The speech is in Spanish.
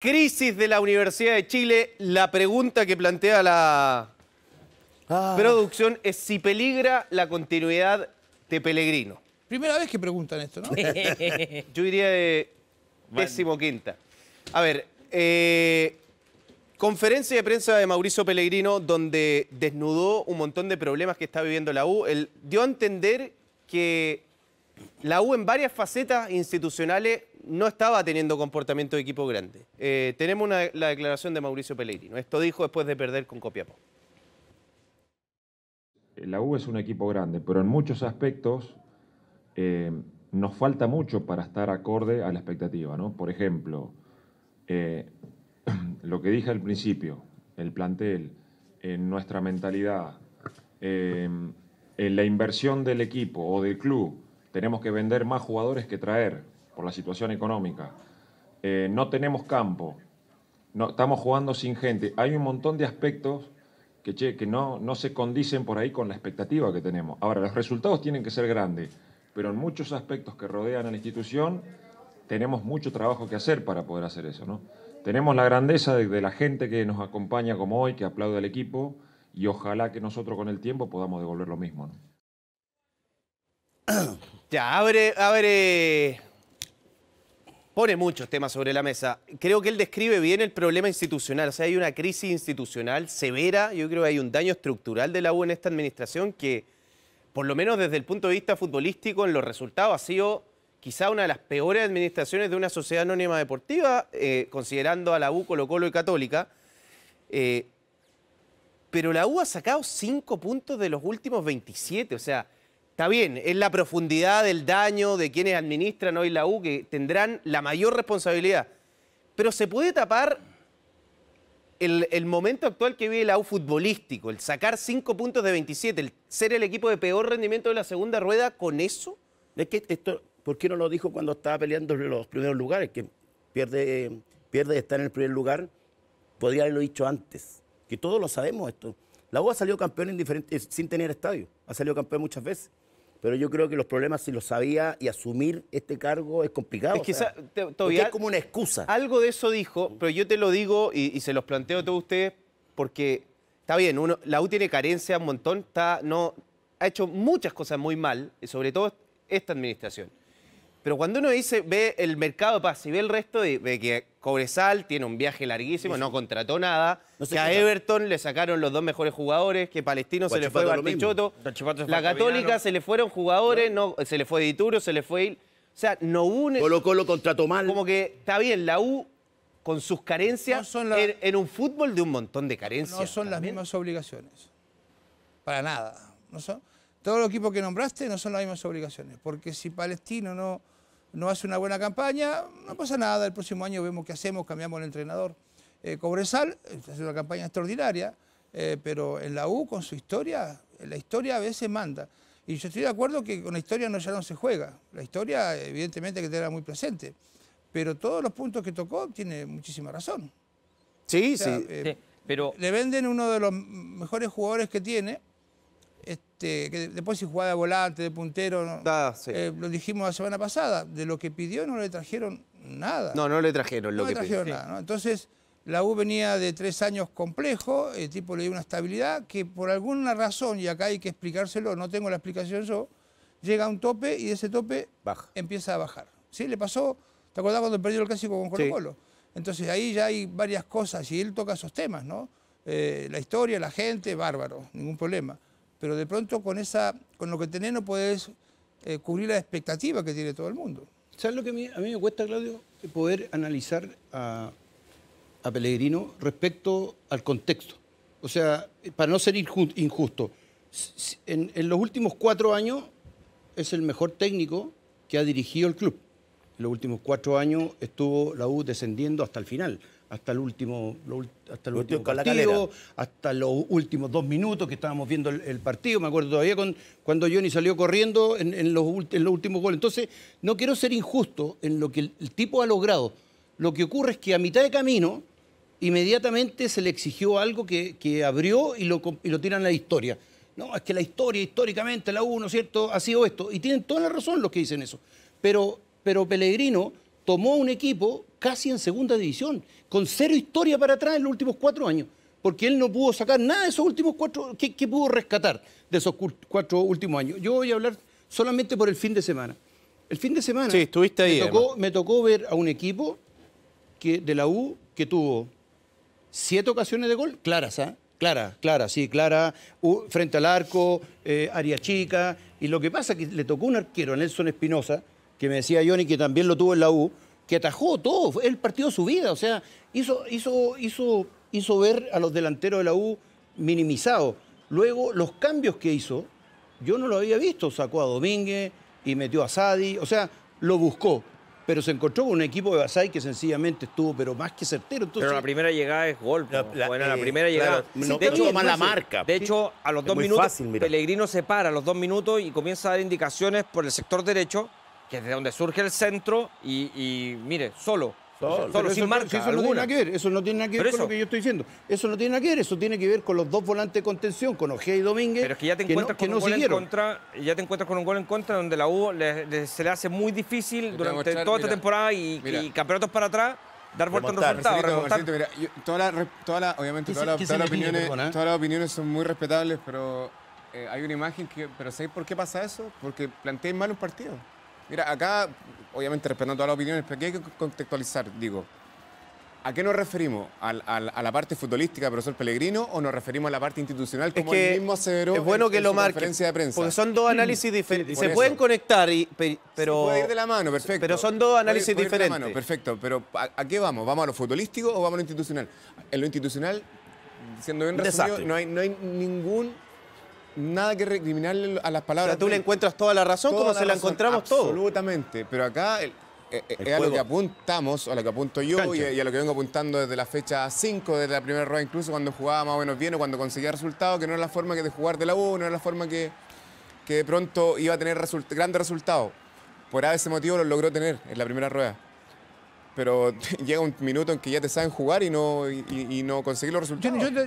Crisis de la Universidad de Chile. La pregunta que plantea la ah. producción es si peligra la continuidad de Pellegrino. Primera vez que preguntan esto, ¿no? Yo diría de décimo quinta. A ver, eh, conferencia de prensa de Mauricio Pellegrino donde desnudó un montón de problemas que está viviendo la U. Él dio a entender que la U en varias facetas institucionales no estaba teniendo comportamiento de equipo grande. Eh, tenemos la declaración de Mauricio Pellegrino. Esto dijo después de perder con Copiapó. La U es un equipo grande, pero en muchos aspectos eh, nos falta mucho para estar acorde a la expectativa. Por ejemplo, eh, lo que dije al principio, el plantel, en nuestra mentalidad, en la inversión del equipo o del club, tenemos que vender más jugadores que traer por la situación económica. Eh, no tenemos campo, no, estamos jugando sin gente. Hay un montón de aspectos que, que no, no se condicen por ahí con la expectativa que tenemos. Ahora, los resultados tienen que ser grandes, pero en muchos aspectos que rodean a la institución tenemos mucho trabajo que hacer para poder hacer eso. ¿no? Tenemos la grandeza de, la gente que nos acompaña como hoy, que aplaude al equipo, y ojalá que nosotros con el tiempo podamos devolver lo mismo. Ya, abre, abre pone muchos temas sobre la mesa. Creo que él describe bien el problema institucional. O sea, hay una crisis institucional severa. Yo creo que hay un daño estructural de la U en esta administración que, por lo menos desde el punto de vista futbolístico, en los resultados ha sido quizá una de las peores administraciones de una sociedad anónima deportiva, eh, considerando a la U, Colo Colo y Católica. Eh, pero la U ha sacado cinco puntos de los últimos 27. O sea, Está bien, es la profundidad del daño de quienes administran hoy la U que tendrán la mayor responsabilidad. Pero se puede tapar el, momento actual que vive la U futbolístico, el sacar cinco puntos de 27, el ser el equipo de peor rendimiento de la segunda rueda con eso. que esto, ¿por qué no lo dijo cuando estaba peleando los primeros lugares? Que pierde, pierde estar en el primer lugar. Podría haberlo dicho antes, que todos lo sabemos esto. La U ha salido campeón sin tener estadio, ha salido campeón muchas veces pero yo creo que los problemas si lo sabía y asumir este cargo es complicado. Es que todavía es como una excusa. Algo de eso dijo, pero yo te lo digo y, se los planteo a todos ustedes porque está bien, la U tiene carencia un montón, está, no, ha hecho muchas cosas muy mal, sobre todo esta administración. Pero cuando uno dice, ve el mercado de y ve el resto, ve que Cobresal tiene un viaje larguísimo, no contrató nada, que a Everton le sacaron los dos mejores jugadores, que Palestino se le fue Bartichotto, la Católica se le fueron jugadores, no. se le fue Dituro, se le fue... O sea, no hubo Colo Colo contrató mal. Como que está bien, la U con sus carencias en, un fútbol de un montón de carencias. No son las mismas obligaciones. Para nada. No son... Todos los equipos que nombraste no son las mismas obligaciones. Porque si Palestino no no hace una buena campaña, no pasa nada, el próximo año vemos qué hacemos, cambiamos el entrenador. Eh, Cobresal hace una campaña extraordinaria, eh, pero en la U con su historia, la historia a veces manda. Y yo estoy de acuerdo que con la historia no, ya no se juega. La historia, evidentemente, que era muy presente. Pero todos los puntos que tocó tiene muchísima razón. Sí, sí, eh, sí. Pero... Le venden uno de los mejores jugadores que tiene, este, que después si jugaba de volante, de puntero, ah, eh, lo dijimos la semana pasada, de lo que pidió no le trajeron nada. No, no le trajeron lo que le Entonces, la U venía de tres años complejo, el tipo le dio una estabilidad que por alguna razón, y acá hay que explicárselo, no tengo la explicación yo, llega a un tope y de ese tope empieza a bajar. ¿Sí? Le pasó, ¿te acordás cuando perdió el clásico con Colo Colo? Entonces ahí ya hay varias cosas y él toca esos temas, ¿no? Eh, la historia, la gente, bárbaro, ningún problema pero de pronto con, esa, con lo que tenés no puedes eh, cubrir la expectativa que tiene todo el mundo. ¿Sabes lo que a mí, me cuesta, Claudio? Poder analizar a, a, Pellegrino respecto al contexto. O sea, para no ser injusto, en los últimos cuatro años es el mejor técnico que ha dirigido el club. En los últimos cuatro años estuvo la U descendiendo hasta el final hasta el último, hasta el partido, hasta los últimos dos minutos que estábamos viendo el, partido. Me acuerdo todavía cuando Johnny salió corriendo en, los, últimos goles. Entonces, no quiero ser injusto en lo que el, tipo ha logrado. Lo que ocurre es que a mitad de camino, inmediatamente se le exigió algo que, que abrió y lo, y lo tiran a la historia. No, es que la historia, históricamente, la U, cierto?, ha sido esto. Y tienen toda la razón los que dicen eso. Pero, pero Pellegrino tomó un equipo casi en segunda división, con cero historia para atrás en los últimos cuatro años, porque él no pudo sacar nada de esos últimos cuatro, ¿Qué pudo rescatar de esos cuatro últimos años. Yo voy a hablar solamente por el fin de semana. El fin de semana sí, estuviste ahí, me, tocó, ver a un equipo que, de la U que tuvo siete ocasiones de gol, claras, ¿ah? Clara, clara, sí, clara, frente al arco, eh, área chica. Y lo que pasa es que le tocó un arquero, Nelson Espinosa, que me decía Johnny que también lo tuvo en la U, que atajó todo, él partió su vida, o sea, hizo, hizo, hizo, hizo ver a los delanteros de la U minimizados. Luego, los cambios que hizo, yo no lo había visto, sacó a Domínguez y metió a Sadi, o sea, lo buscó pero se encontró con un equipo de Basay que sencillamente estuvo, pero más que certero. Pero la primera llegada es gol. La, bueno, la eh, primera llegada. de hecho, mala marca. De hecho, a los dos minutos, Pellegrino se para a los dos minutos y comienza a dar indicaciones por el sector derecho que es de donde surge el centro y, mire, solo. Solo, sin eso, marca. Eso alguna. no, tiene nada que ver, eso no tiene nada que ver con lo que yo estoy diciendo. Eso no tiene nada que ver, eso tiene que ver con los dos volantes de contención, con Ojea y Domínguez. Pero es que ya te encuentras con un gol en contra, ya te encuentras con un gol en contra donde la U se le hace muy difícil durante toda esta temporada y, campeonatos para atrás dar vuelta remontar, resultado. la, obviamente, todas las opiniones, son muy respetables, pero eh, hay una imagen que. Pero ¿sabéis por qué pasa eso? Porque planteáis mal un partido. Mira, acá, obviamente respetando todas las opiniones, pero aquí hay que contextualizar, digo. ¿A qué nos referimos? a la parte futbolística, profesor Pellegrino, o nos referimos a la parte institucional, como es él mismo aseveró es bueno que lo marque, conferencia de prensa? Porque son dos análisis diferentes. se pueden conectar, y, pero... Se puede ir de la mano, perfecto. Pero son dos análisis puede diferentes. Ir de la mano, perfecto. Pero ¿a, qué vamos? ¿Vamos a lo futbolístico o vamos a lo institucional? En lo institucional, siendo bien resumido, no hay ningún nada que recriminarle a las palabras. tú le encuentras toda la razón como se la encontramos todos. Absolutamente, pero acá eh, eh, es a lo que apuntamos, a lo que apunto yo y, a, lo que vengo apuntando desde la fecha 5, desde la primera rueda, incluso cuando jugaba más o menos bien o cuando conseguía resultados, que no era la forma que de jugar de la U, no era la forma que, que de pronto iba a tener grandes resultados. Por ese motivo lo logró tener en la primera rueda. Pero llega un minuto en que ya te saben jugar y no, y, no conseguir los resultados.